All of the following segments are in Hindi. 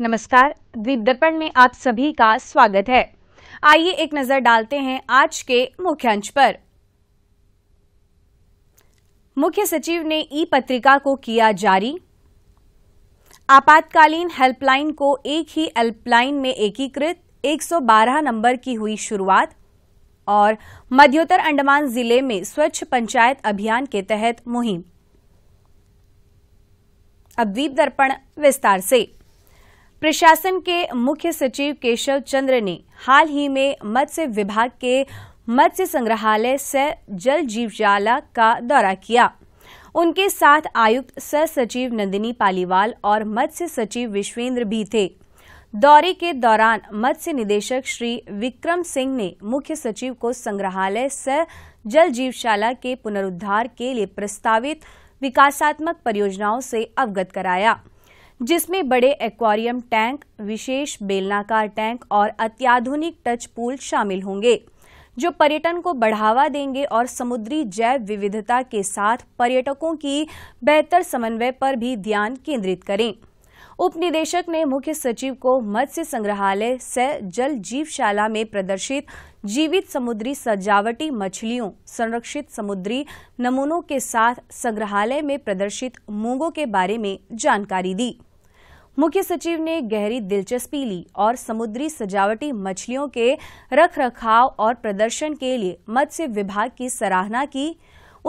नमस्कार द्वीप दर्पण में आप सभी का स्वागत है आइए एक नजर डालते हैं आज के अंश पर मुख्य सचिव ने ई पत्रिका को किया जारी आपातकालीन हेल्पलाइन को एक ही हेल्पलाइन में एकीकृत 112 नंबर की हुई शुरुआत और मध्योत्तर अंडमान जिले में स्वच्छ पंचायत अभियान के तहत मुहिम अब द्वीप दर्पण विस्तार से प्रशासन के मुख्य सचिव केशव चंद्र ने हाल ही में मत्स्य विभाग के मत्स्य संग्रहालय सह जल जीवजाला का दौरा किया उनके साथ आयुक्त सह सचिव नंदिनी पालीवाल और मत्स्य सचिव विश्वेंद्र भी थे दौरे के दौरान मत्स्य निदेशक श्री विक्रम सिंह ने मुख्य सचिव को संग्रहालय सह जल जीवशाला के पुनरुद्धार के लिए प्रस्तावित विकासात्मक परियोजनाओं से अवगत कराया जिसमें बड़े एक्वेरियम टैंक विशेष बेलनाकार टैंक और अत्याधुनिक टच पूल शामिल होंगे जो पर्यटन को बढ़ावा देंगे और समुद्री जैव विविधता के साथ पर्यटकों की बेहतर समन्वय पर भी ध्यान केंद्रित करें उप निदेशक ने मुख्य सचिव को मत्स्य संग्रहालय से जल जीवशाला में प्रदर्शित जीवित समुद्री सजावटी मछलियों संरक्षित समुद्री नमूनों के साथ संग्रहालय में प्रदर्शित मूंगों के बारे में जानकारी दी मुख्य सचिव ने गहरी दिलचस्पी ली और समुद्री सजावटी मछलियों के रख रखाव और प्रदर्शन के लिए मत्स्य विभाग की सराहना की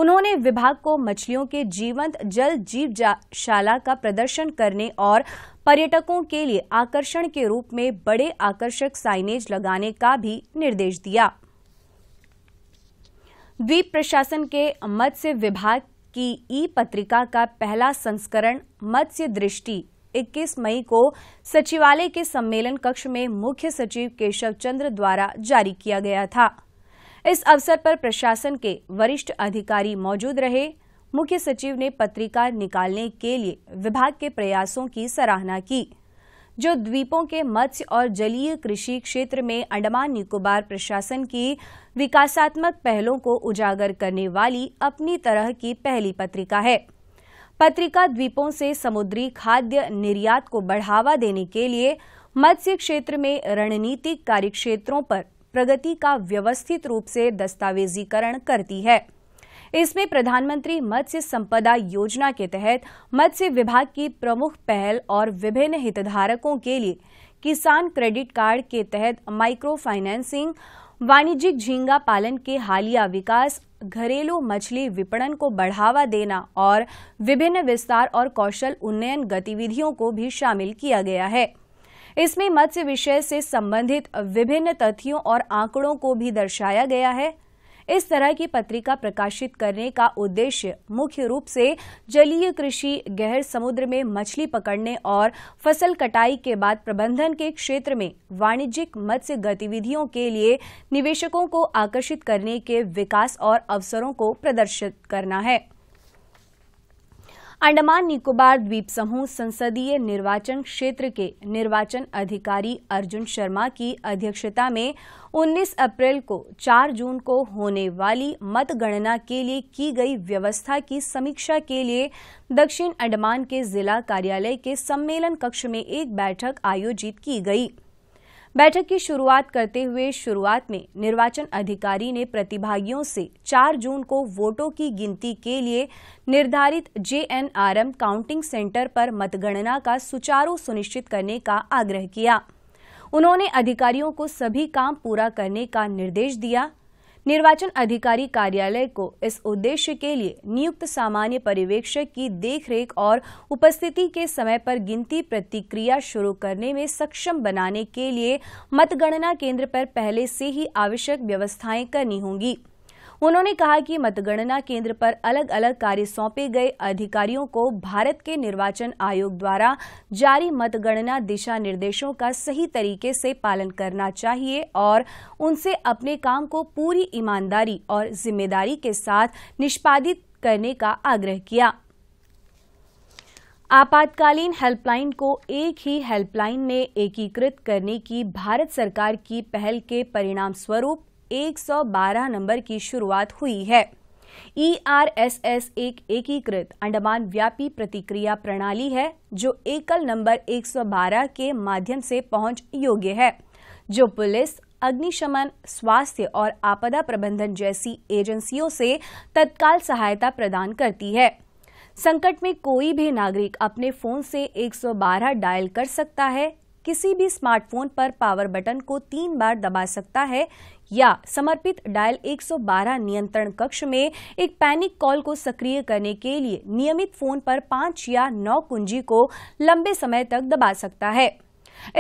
उन्होंने विभाग को मछलियों के जीवंत जल जीवशाला का प्रदर्शन करने और पर्यटकों के लिए आकर्षण के रूप में बड़े आकर्षक साइनेज लगाने का भी निर्देश दिया द्वीप प्रशासन के मत्स्य विभाग की ई पत्रिका का पहला संस्करण मत्स्य दृष्टि 21 मई को सचिवालय के सम्मेलन कक्ष में मुख्य सचिव केशव चंद्र द्वारा जारी किया गया था इस अवसर पर प्रशासन के वरिष्ठ अधिकारी मौजूद रहे मुख्य सचिव ने पत्रिका निकालने के लिए विभाग के प्रयासों की सराहना की जो द्वीपों के मत्स्य और जलीय कृषि क्षेत्र में अंडमान निकोबार प्रशासन की विकासात्मक पहलों को उजागर करने वाली अपनी तरह की पहली पत्रिका है पत्रिका द्वीपों से समुद्री खाद्य निर्यात को बढ़ावा देने के लिए मत्स्य क्षेत्र में रणनीतिक कार्यक्षेत्रों पर प्रगति का व्यवस्थित रूप से दस्तावेजीकरण करती है इसमें प्रधानमंत्री मत्स्य संपदा योजना के तहत मत्स्य विभाग की प्रमुख पहल और विभिन्न हितधारकों के लिए किसान क्रेडिट कार्ड के तहत माइक्रो फाइनेंसिंग वाणिज्यिक झींगा पालन के हालिया विकास घरेलू मछली विपणन को बढ़ावा देना और विभिन्न विस्तार और कौशल उन्नयन गतिविधियों को भी शामिल किया गया है इसमें मत्स्य विषय से संबंधित विभिन्न तथ्यों और आंकड़ों को भी दर्शाया गया है इस तरह की पत्रिका प्रकाशित करने का उद्देश्य मुख्य रूप से जलीय कृषि गहर समुद्र में मछली पकड़ने और फसल कटाई के बाद प्रबंधन के क्षेत्र में वाणिज्यिक मत्स्य गतिविधियों के लिए निवेशकों को आकर्षित करने के विकास और अवसरों को प्रदर्शित करना है अंडमान निकोबार द्वीप समूह संसदीय निर्वाचन क्षेत्र के निर्वाचन अधिकारी अर्जुन शर्मा की अध्यक्षता में 19 अप्रैल को 4 जून को होने वाली मतगणना के लिए की गई व्यवस्था की समीक्षा के लिए दक्षिण अंडमान के जिला कार्यालय के सम्मेलन कक्ष में एक बैठक आयोजित की गई बैठक की शुरुआत करते हुए शुरुआत में निर्वाचन अधिकारी ने प्रतिभागियों से 4 जून को वोटों की गिनती के लिए निर्धारित जेएनआरएम काउंटिंग सेंटर पर मतगणना का सुचारू सुनिश्चित करने का आग्रह किया उन्होंने अधिकारियों को सभी काम पूरा करने का निर्देश दिया निर्वाचन अधिकारी कार्यालय को इस उद्देश्य के लिए नियुक्त सामान्य पर्यवेक्षक की देखरेख और उपस्थिति के समय पर गिनती प्रतिक्रिया शुरू करने में सक्षम बनाने के लिए मतगणना केंद्र पर पहले से ही आवश्यक व्यवस्थाएं करनी होंगी उन्होंने कहा कि मतगणना केंद्र पर अलग अलग कार्य सौंपे गए अधिकारियों को भारत के निर्वाचन आयोग द्वारा जारी मतगणना दिशा निर्देशों का सही तरीके से पालन करना चाहिए और उनसे अपने काम को पूरी ईमानदारी और जिम्मेदारी के साथ निष्पादित करने का आग्रह किया आपातकालीन हेल्पलाइन को एक ही हेल्पलाइन में एकीकृत करने की भारत सरकार की पहल के परिणाम स्वरूप 112 नंबर की शुरुआत हुई है ई आर एस एस एक एकीकृत अंडमान व्यापी प्रतिक्रिया प्रणाली है जो एकल नंबर 112 के माध्यम से पहुंच योग्य है जो पुलिस अग्निशमन स्वास्थ्य और आपदा प्रबंधन जैसी एजेंसियों से तत्काल सहायता प्रदान करती है संकट में कोई भी नागरिक अपने फोन से 112 डायल कर सकता है किसी भी स्मार्टफोन पर पावर बटन को तीन बार दबा सकता है या समर्पित डायल 112 नियंत्रण कक्ष में एक पैनिक कॉल को सक्रिय करने के लिए नियमित फोन पर पांच या नौ कुंजी को लंबे समय तक दबा सकता है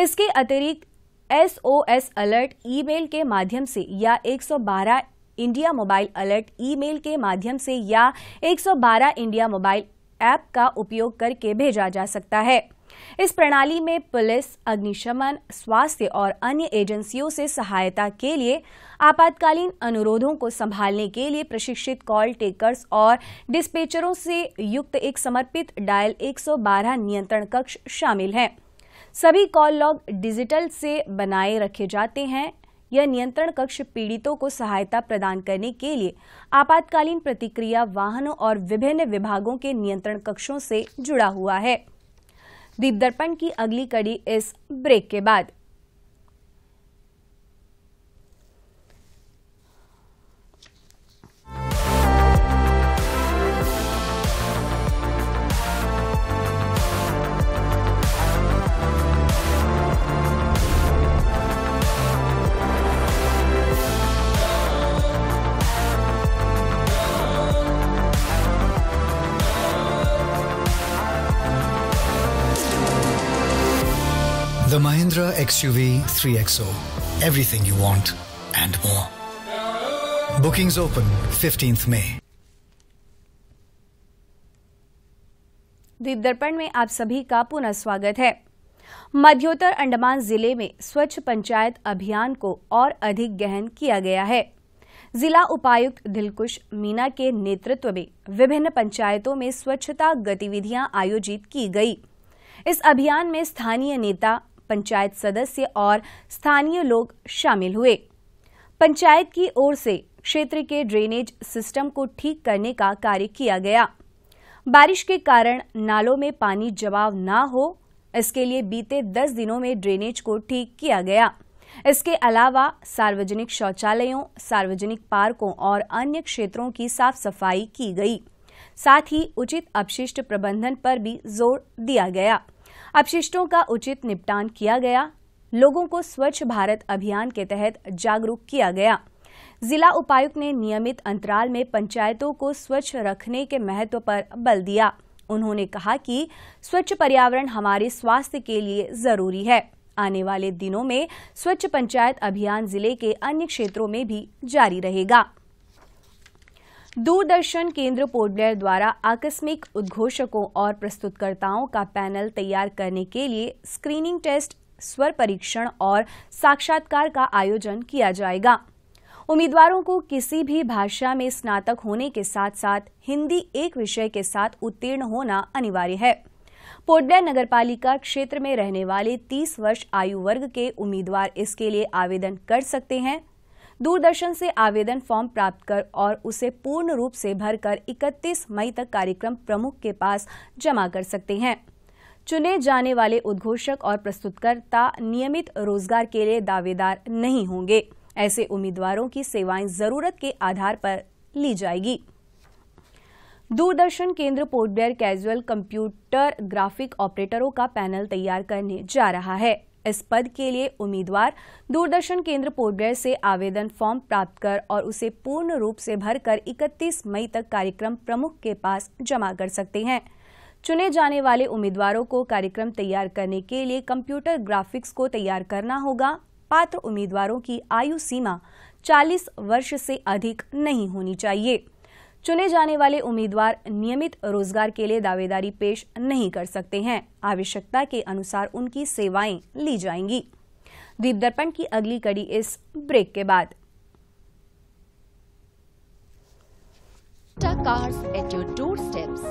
इसके अतिरिक्त एसओएस अलर्ट ईमेल के माध्यम से या 112 इंडिया मोबाइल अलर्ट ईमेल के माध्यम से या 112 इंडिया मोबाइल ऐप का उपयोग करके भेजा जा सकता है इस प्रणाली में पुलिस अग्निशमन स्वास्थ्य और अन्य एजेंसियों से सहायता के लिए आपातकालीन अनुरोधों को संभालने के लिए प्रशिक्षित कॉल टेकर्स और डिस्पेचरों से युक्त एक समर्पित डायल 112 नियंत्रण कक्ष शामिल है सभी कॉल लॉग डिजिटल से बनाए रखे जाते हैं यह नियंत्रण कक्ष पीड़ितों को सहायता प्रदान करने के लिए आपातकालीन प्रतिक्रिया वाहनों और विभिन्न विभागों के नियंत्रण कक्षों से जुड़ा हुआ है दीपदर्पण की अगली कड़ी इस ब्रेक के बाद Mahindra XUV 3XO. Everything you want and more. Bookings open 15th May. दीप दर्पण में आप सभी का पुनः स्वागत है मध्योत्तर अंडमान जिले में स्वच्छ पंचायत अभियान को और अधिक गहन किया गया है जिला उपायुक्त दिलकुश मीना के नेतृत्व में विभिन्न पंचायतों में स्वच्छता गतिविधियां आयोजित की गई इस अभियान में स्थानीय नेता पंचायत सदस्य और स्थानीय लोग शामिल हुए पंचायत की ओर से क्षेत्र के ड्रेनेज सिस्टम को ठीक करने का कार्य किया गया बारिश के कारण नालों में पानी जमाव ना हो इसके लिए बीते दस दिनों में ड्रेनेज को ठीक किया गया इसके अलावा सार्वजनिक शौचालयों सार्वजनिक पार्कों और अन्य क्षेत्रों की साफ सफाई की गई साथ ही उचित अपशिष्ट प्रबंधन पर भी जोर दिया गया अपशिष्टों का उचित निपटान किया गया लोगों को स्वच्छ भारत अभियान के तहत जागरूक किया गया जिला उपायुक्त ने नियमित अंतराल में पंचायतों को स्वच्छ रखने के महत्व पर बल दिया उन्होंने कहा कि स्वच्छ पर्यावरण हमारे स्वास्थ्य के लिए जरूरी है आने वाले दिनों में स्वच्छ पंचायत अभियान जिले के अन्य क्षेत्रों में भी जारी रहेगा दूरदर्शन केंद्र पोर्टब्लेयर द्वारा आकस्मिक उद्घोषकों और प्रस्तुतकर्ताओं का पैनल तैयार करने के लिए स्क्रीनिंग टेस्ट स्वर परीक्षण और साक्षात्कार का आयोजन किया जाएगा उम्मीदवारों को किसी भी भाषा में स्नातक होने के साथ साथ हिंदी एक विषय के साथ उत्तीर्ण होना अनिवार्य है पोर्टब्लेयर नगरपालिका क्षेत्र में रहने वाले 30 वर्ष आयु वर्ग के उम्मीदवार इसके लिए आवेदन कर सकते हैं दूरदर्शन से आवेदन फॉर्म प्राप्त कर और उसे पूर्ण रूप से भरकर 31 मई तक कार्यक्रम प्रमुख के पास जमा कर सकते हैं चुने जाने वाले उद्घोषक और प्रस्तुतकर्ता नियमित रोजगार के लिए दावेदार नहीं होंगे ऐसे उम्मीदवारों की सेवाएं जरूरत के आधार पर ली जाएगी दूरदर्शन केंद्र पोर्टबेयर कैजुअल कंप्यूटर ग्राफिक ऑपरेटरों का पैनल तैयार करने जा रहा है इस पद के लिए उम्मीदवार दूरदर्शन केंद्र पोर्टब्लेयर से आवेदन फॉर्म प्राप्त कर और उसे पूर्ण रूप से भरकर 31 मई तक कार्यक्रम प्रमुख के पास जमा कर सकते हैं चुने जाने वाले उम्मीदवारों को कार्यक्रम तैयार करने के लिए कंप्यूटर ग्राफिक्स को तैयार करना होगा पात्र उम्मीदवारों की आयु सीमा 40 वर्ष से अधिक नहीं होनी चाहिए चुने जाने वाले उम्मीदवार नियमित रोजगार के लिए दावेदारी पेश नहीं कर सकते हैं आवश्यकता के अनुसार उनकी सेवाएं ली जाएंगी द्वीप दर्पण की अगली कड़ी इस ब्रेक के बाद Toyota cars at your doorsteps.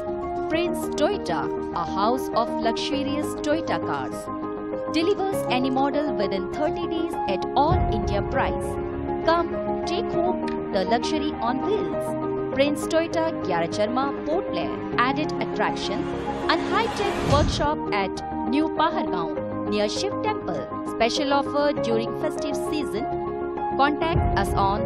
Prince Toyota, a house of luxurious Toyota cars, delivers any model within 30 days at all India price. Come, take home the luxury on wheels. Prince Toyota Gyaracharma Port added attraction and high-tech workshop at New Pahargaon near Shiv Temple. Special offer during festive season. Contact us on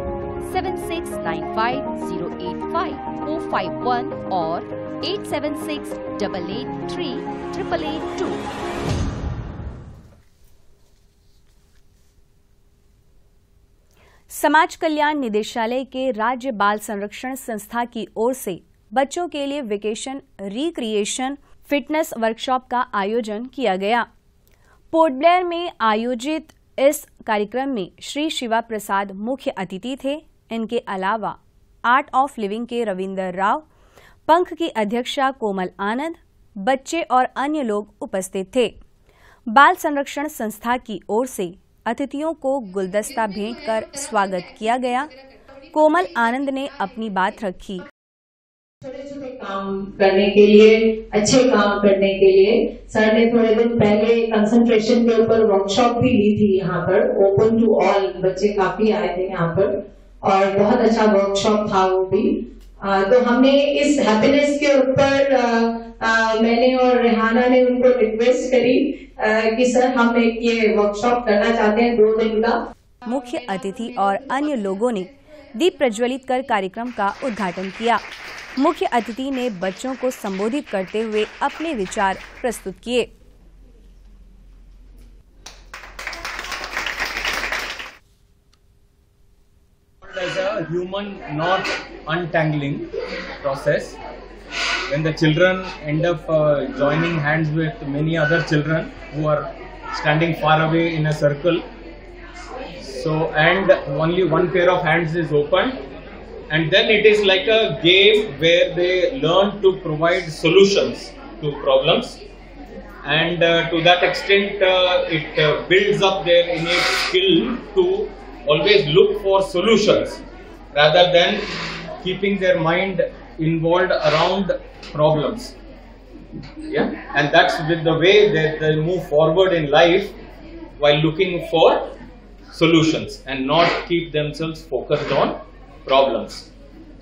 7695085451 or 876 883 समाज कल्याण निदेशालय के राज्य बाल संरक्षण संस्था की ओर से बच्चों के लिए वेकेशन रिक्रिएशन फिटनेस वर्कशॉप का आयोजन किया गया पोर्टब्लेयर में आयोजित इस कार्यक्रम में श्री शिवा प्रसाद मुख्य अतिथि थे इनके अलावा आर्ट ऑफ लिविंग के रविंदर राव पंख की अध्यक्षा कोमल आनंद बच्चे और अन्य लोग उपस्थित थे बाल संरक्षण संस्था की ओर से अतिथियों को गुलदस्ता भेंट कर स्वागत किया गया कोमल आनंद ने अपनी बात रखी छोटे छोटे काम करने के लिए अच्छे काम करने के लिए सर ने थोड़े दिन पहले कंसंट्रेशन के ऊपर वर्कशॉप भी ली थी यहाँ पर ओपन टू ऑल बच्चे काफी आए थे यहाँ पर और बहुत अच्छा वर्कशॉप था वो भी आ, तो हमने इस हैप्पीनेस के ऊपर मैंने और रेहाना ने उनको रिक्वेस्ट करी कि सर हम एक ये वर्कशॉप करना चाहते हैं दो दिन का मुख्य अतिथि और अन्य लोगों ने दीप प्रज्वलित कर कार्यक्रम का उद्घाटन किया मुख्य अतिथि ने बच्चों को संबोधित करते हुए अपने विचार प्रस्तुत किए human knot untangling process when the children end up uh, joining hands with many other children who are standing far away in a circle so and only one pair of hands is open and then it is like a game where they learn to provide solutions to problems and uh, to that extent uh, it uh, builds up their innate skill to always look for solutions rather than keeping their mind involved around problems yeah and that's with the way that they move forward in life while looking for solutions and not keep themselves focused on problems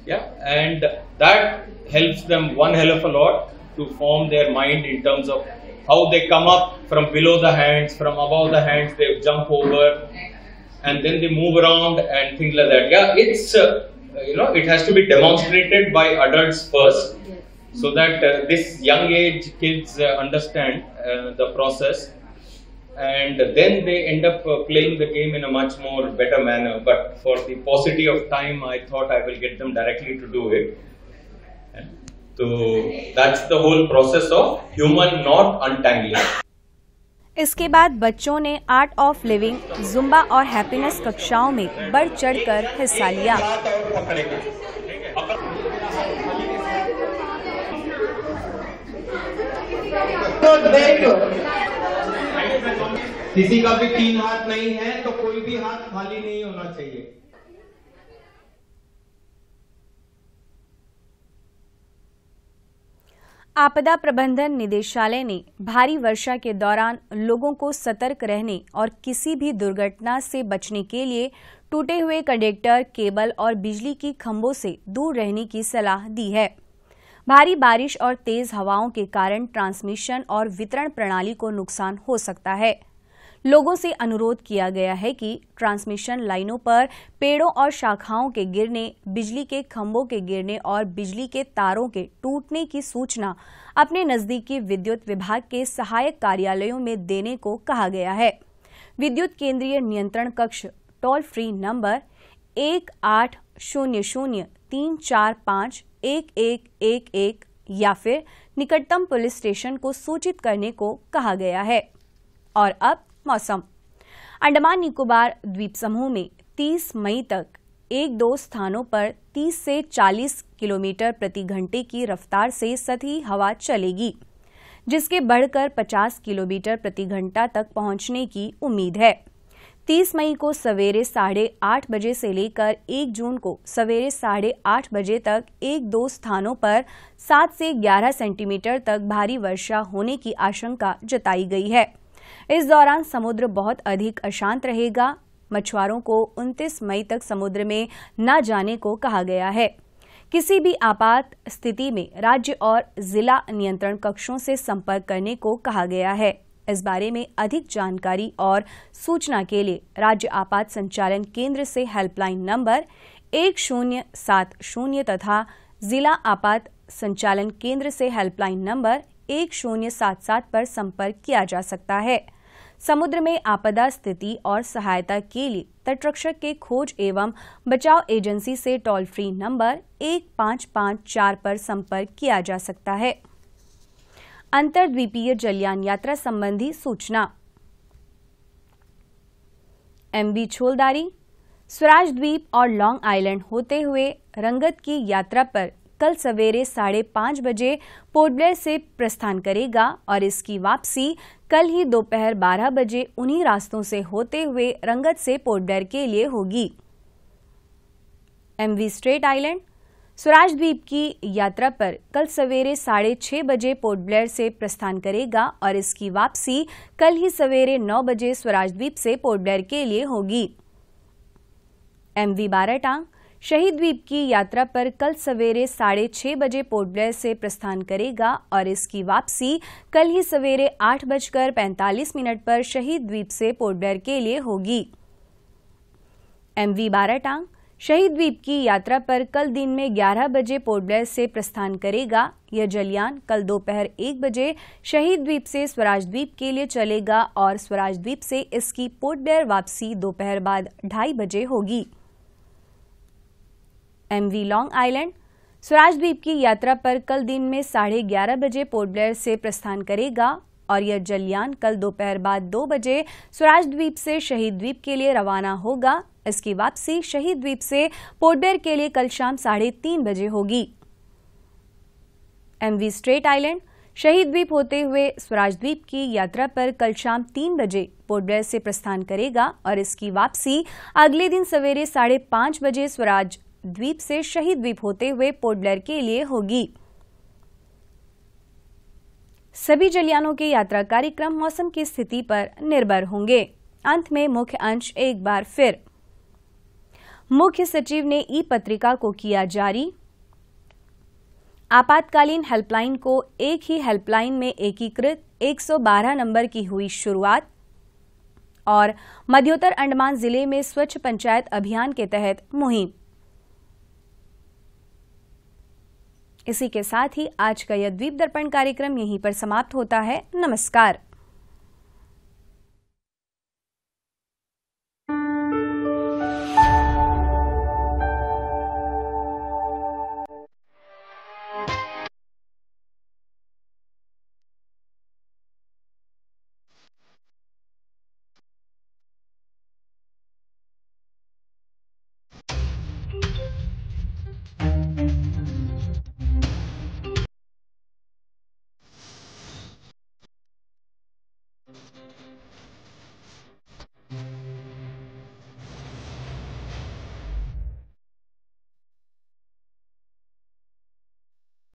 yeah and that helps them one hell of a lot to form their mind in terms of how they come up from below the hands from above the hands they jump over and then they move around and things like that yeah it's uh, uh, you know, it has to be demonstrated by adults first so that uh, this young age kids uh, understand uh, the process and then they end up uh, playing the game in a much more better manner but for the paucity of time i thought i will get them directly to do it so that's the whole process of human knot untangling इसके बाद बच्चों ने आर्ट ऑफ लिविंग जुम्बा और हैप्पीनेस कक्षाओं में बढ़ चढ़कर हिस्सा लिया किसी का भी तीन हाथ नहीं है तो कोई भी हाथ खाली नहीं होना चाहिए आपदा प्रबंधन निदेशालय ने भारी वर्षा के दौरान लोगों को सतर्क रहने और किसी भी दुर्घटना से बचने के लिए टूटे हुए कंडक्टर केबल और बिजली की खंभों से दूर रहने की सलाह दी है भारी बारिश और तेज हवाओं के कारण ट्रांसमिशन और वितरण प्रणाली को नुकसान हो सकता है लोगों से अनुरोध किया गया है कि ट्रांसमिशन लाइनों पर पेड़ों और शाखाओं के गिरने बिजली के खंभों के गिरने और बिजली के तारों के टूटने की सूचना अपने नजदीकी विद्युत विभाग के सहायक कार्यालयों में देने को कहा गया है विद्युत केंद्रीय नियंत्रण कक्ष टोल फ्री नंबर एक आठ शून्य शून्य तीन चार पाँच एक एक एक एक या फिर निकटतम पुलिस स्टेशन को सूचित करने को कहा गया है और अब मौसम अंडमान निकोबार द्वीप समूह में 30 मई तक एक दो स्थानों पर 30 से 40 किलोमीटर प्रति घंटे की रफ्तार से सतही हवा चलेगी जिसके बढ़कर 50 किलोमीटर प्रति घंटा तक पहुंचने की उम्मीद है 30 मई को सवेरे साढ़े आठ बजे से लेकर 1 जून को सवेरे साढ़े आठ बजे तक एक दो स्थानों पर 7 से 11 सेंटीमीटर तक भारी वर्षा होने की आशंका जताई गई है इस दौरान समुद्र बहुत अधिक अशांत रहेगा मछुआरों को 29 मई तक समुद्र में न जाने को कहा गया है किसी भी आपात स्थिति में राज्य और जिला नियंत्रण कक्षों से संपर्क करने को कहा गया है इस बारे में अधिक जानकारी और सूचना के लिए राज्य आपात संचालन केंद्र से हेल्पलाइन नंबर एक शून्य सात शून्य तथा जिला आपात संचालन केंद्र से हेल्पलाइन नंबर एक शून्य सात सात पर संपर्क किया जा सकता है समुद्र में आपदा स्थिति और सहायता के लिए तटरक्षक के खोज एवं बचाव एजेंसी से टोल फ्री नंबर एक पाँच पाँच चार पर संपर्क किया जा सकता है अंतरद्वीपीय जलयान यात्रा संबंधी सूचना एम बी छोलदारी स्वराज द्वीप और लॉन्ग आइलैंड होते हुए रंगत की यात्रा पर कल सवेरे साढ़े पाँच बजे पोर्टब्लेयर से प्रस्थान करेगा और इसकी वापसी कल ही दोपहर बारह बजे उन्हीं रास्तों से होते हुए रंगत से पोर्टब्लेयर के लिए होगी एमवी स्ट्रेट आइलैंड स्वराज द्वीप की यात्रा पर कल सवेरे साढ़े छः बजे पोर्ट ब्लेयर से प्रस्थान करेगा और इसकी वापसी कल ही सवेरे नौ बजे स्वराज द्वीप से पोर्ट ब्लेयर के लिए होगी एमवी बाराटांग शहीद द्वीप की यात्रा पर कल सवेरे साढ़े छह बजे पोर्ट ब्लेयर से प्रस्थान करेगा और इसकी वापसी कल ही सवेरे आठ बजकर पैंतालीस मिनट पर शहीद द्वीप से पोर्ट ब्लेयर के लिए होगी एमवी बाराटांग शहीद द्वीप की यात्रा पर कल दिन में 11 बजे पोर्ट ब्लेयर से प्रस्थान करेगा यह जलियान कल दोपहर एक बजे शहीद द्वीप से स्वराज द्वीप के लिए चलेगा और स्वराज द्वीप से इसकी पोर्ट ब्लेयर वापसी दोपहर बाद ढाई बजे होगी एमवी लॉन्ग आइलैंड स्वराज द्वीप की यात्रा पर कल दिन में साढ़े ग्यारह बजे पोर्ट ब्लेयर से प्रस्थान करेगा और यह जलयान कल दोपहर बाद दो बजे स्वराज द्वीप से शहीद द्वीप के लिए रवाना होगा इसकी वापसी शहीद द्वीप से पोर्ट ब्लेयर के लिए कल शाम साढ़े तीन बजे होगी एमवी स्ट्रेट आइलैंड शहीद द्वीप होते हुए स्वराज द्वीप की यात्रा पर कल शाम तीन बजे पोर्ट ब्लेयर से प्रस्थान करेगा और इसकी वापसी अगले दिन सवेरे साढ़े पांच बजे स्वराज द्वीप से शहीद द्वीप होते हुए पोर्ट ब्लेयर के लिए होगी सभी जलियानों के यात्रा कार्यक्रम मौसम की स्थिति पर निर्भर होंगे अंत में मुख्य अंश एक बार फिर मुख्य सचिव ने ई पत्रिका को किया जारी आपातकालीन हेल्पलाइन को एक ही हेल्पलाइन में एकीकृत 112 नंबर की हुई शुरुआत और मध्योत्तर अंडमान जिले में स्वच्छ पंचायत अभियान के तहत मुहिम इसी के साथ ही आज का यह द्वीप दर्पण कार्यक्रम यहीं पर समाप्त होता है नमस्कार